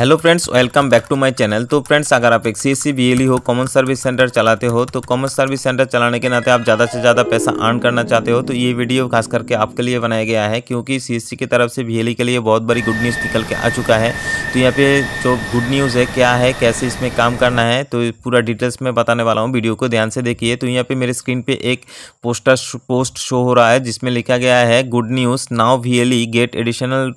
hello friends welcome back to my channel तो friends अगर आप एक सी एस e हो कॉमन सर्विस सेंटर चलाते हो तो कॉमन सर्विस सेंटर चलाने के नाते आप ज़्यादा से ज़्यादा पैसा अर्न करना चाहते हो तो ये वीडियो खास करके आपके लिए बनाया गया है क्योंकि सी की तरफ से वी e के लिए बहुत बड़ी गुड न्यूज़ निकल के आ चुका है तो यहाँ पे जो गुड न्यूज़ है क्या है कैसे इसमें काम करना है तो पूरा डिटेल्स में बताने वाला हूँ वीडियो को ध्यान से देखिए तो यहाँ पर मेरे स्क्रीन पर एक पोस्टर पोस्ट शो हो रहा है जिसमें लिखा गया है good news now we get additional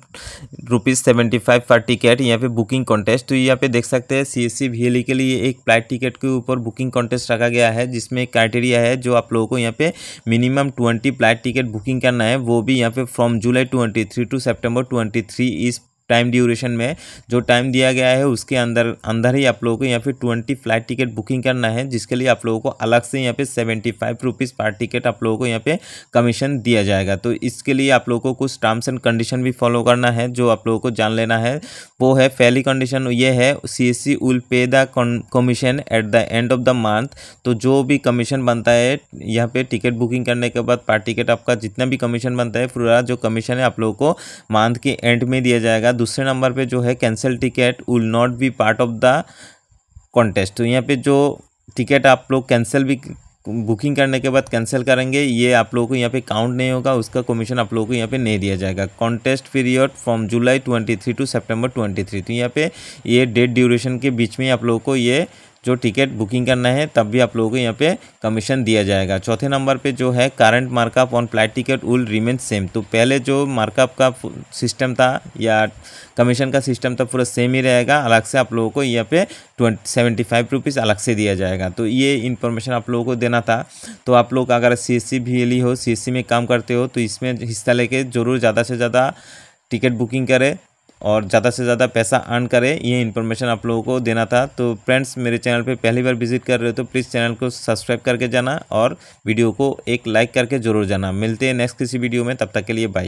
rupees seventy five पर टिकट यहाँ पर बुकिंग बुकिंग कॉन्टेस्ट तो यहाँ पे देख सकते हैं सी एस सी के लिए एक फ्लाइट टिकट के ऊपर बुकिंग कॉन्टेस्ट रखा गया है जिसमें क्राइटेरिया है जो आप लोगों को यहाँ पे minimum twenty flight ticket booking करना है वो भी यहाँ पे from July twenty three to September twenty three इस टाइम ड्यूरेशन में जो टाइम दिया गया है उसके अंदर अंदर ही आप लोगों को यहाँ पे ट्वेंटी फ्लाइट टिकट बुकिंग करना है जिसके लिए आप लोगों को अलग से यहाँ पे सेवेंटी फाइव रुपीज़ पर टिकट आप लोगों को यहाँ पे कमीशन दिया जाएगा तो इसके लिए आप लोगों को कुछ टर्म्स एंड कंडीशन भी फॉलो करना है जो आप लोगों को जान लेना है वो है पहली कंडीशन ये है C S C will pay the commission at the end of the month तो जो भी कमीशन बनता है यहाँ पर टिकट बुकिंग करने के बाद पर टिकट आपका जितना भी कमीशन बनता है पूरा जो कमीशन है आप लोगों को मंथ के एंड में दिया जाएगा दूसरे नंबर पे जो है cancel ticket will not be part of the contest तो यहाँ पे जो टिकट आप लोग कैंसिल भी बुकिंग करने के बाद कैंसिल करेंगे ये आप लोगों को यहाँ पे काउंट नहीं होगा उसका कमीशन आप लोगों को यहाँ पे नहीं दिया जाएगा contest period from July 23 to September 23 तो यहाँ पे ये डेट ड्यूरेशन के बीच में आप लोगों को ये जो टिकट बुकिंग करना है तब भी आप लोगों को यहाँ पे कमीशन दिया जाएगा चौथे नंबर पे जो है current markup on flight ticket will remain same तो पहले जो मार्कअप का सिस्टम था या कमीशन का सिस्टम था पूरा सेम ही रहेगा अलग से आप लोगों को यहाँ पे ट्वेंटी सेवेंटी फाइव रुपीज़ अलग से दिया जाएगा तो ये इन्फॉर्मेशन आप लोगों को देना था तो आप लोग अगर सी एस सी भी हो सी एस सी में काम करते हो तो इसमें हिस्सा लेके ज़रूर ज़्यादा से ज़्यादा टिकट बुकिंग करें और ज़्यादा से ज़्यादा पैसा अर्न करें ये इन्फॉर्मेशन आप लोगों को देना था तो फ्रेंड्स मेरे चैनल पे पहली बार विजिट कर रहे हो तो प्लीज़ चैनल को सब्सक्राइब करके जाना और वीडियो को एक लाइक करके ज़रूर जाना मिलते हैं नेक्स्ट किसी वीडियो में तब तक के लिए बाय